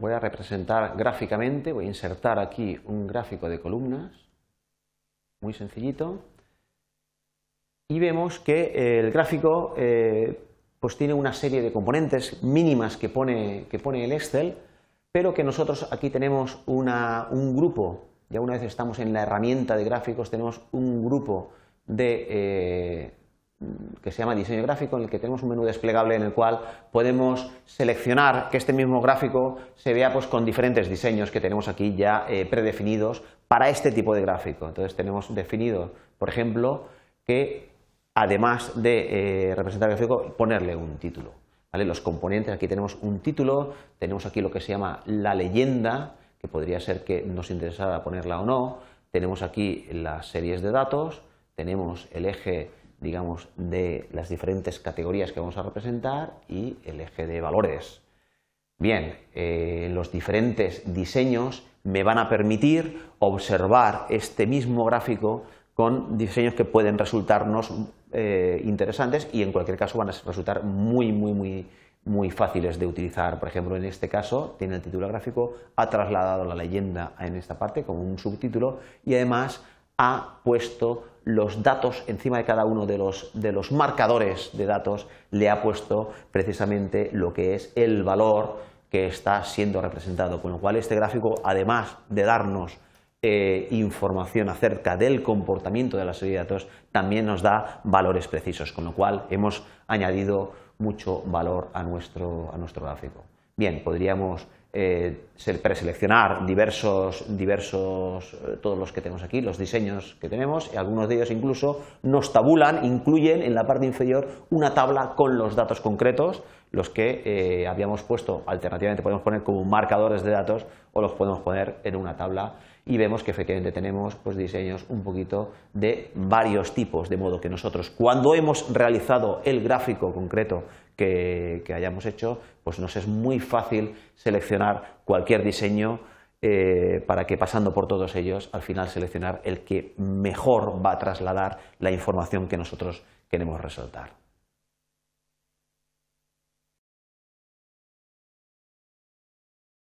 voy a representar gráficamente, voy a insertar aquí un gráfico de columnas, muy sencillito, y vemos que eh, el gráfico eh, pues tiene una serie de componentes mínimas que pone, que pone el Excel, pero que nosotros aquí tenemos un grupo, ya una vez estamos en la herramienta de gráficos, tenemos un grupo de, eh, que se llama diseño gráfico, en el que tenemos un menú desplegable en el cual podemos seleccionar que este mismo gráfico se vea pues, con diferentes diseños que tenemos aquí ya eh, predefinidos para este tipo de gráfico. Entonces tenemos definido, por ejemplo, que además de eh, representar el gráfico, ponerle un título. Los componentes, aquí tenemos un título, tenemos aquí lo que se llama la leyenda, que podría ser que nos interesara ponerla o no, tenemos aquí las series de datos, tenemos el eje digamos, de las diferentes categorías que vamos a representar y el eje de valores. Bien, eh, los diferentes diseños me van a permitir observar este mismo gráfico con diseños que pueden resultarnos eh, interesantes y en cualquier caso van a resultar muy, muy, muy, muy fáciles de utilizar. Por ejemplo, en este caso tiene el título gráfico, ha trasladado la leyenda en esta parte como un subtítulo y además ha puesto los datos encima de cada uno de los, marcadores de datos, le ha puesto precisamente lo que es el valor que está siendo representado. Con lo cual, este gráfico, además de darnos eh, información acerca del comportamiento de la serie de datos, también nos da valores precisos, con lo cual hemos añadido mucho valor a nuestro gráfico. Bien, podríamos eh, preseleccionar diversos, diversos, eh, todos los que tenemos aquí, los diseños que tenemos, y algunos de ellos incluso nos tabulan, incluyen en la parte inferior una tabla con los datos concretos los que eh, habíamos puesto alternativamente, podemos poner como marcadores de datos o los podemos poner en una tabla y vemos que efectivamente tenemos pues, diseños un poquito de varios tipos, de modo que nosotros cuando hemos realizado el gráfico concreto que, hayamos hecho, pues nos es muy fácil seleccionar cualquier diseño eh, para que pasando por todos ellos, al final seleccionar el que mejor va a trasladar la información que nosotros queremos resaltar.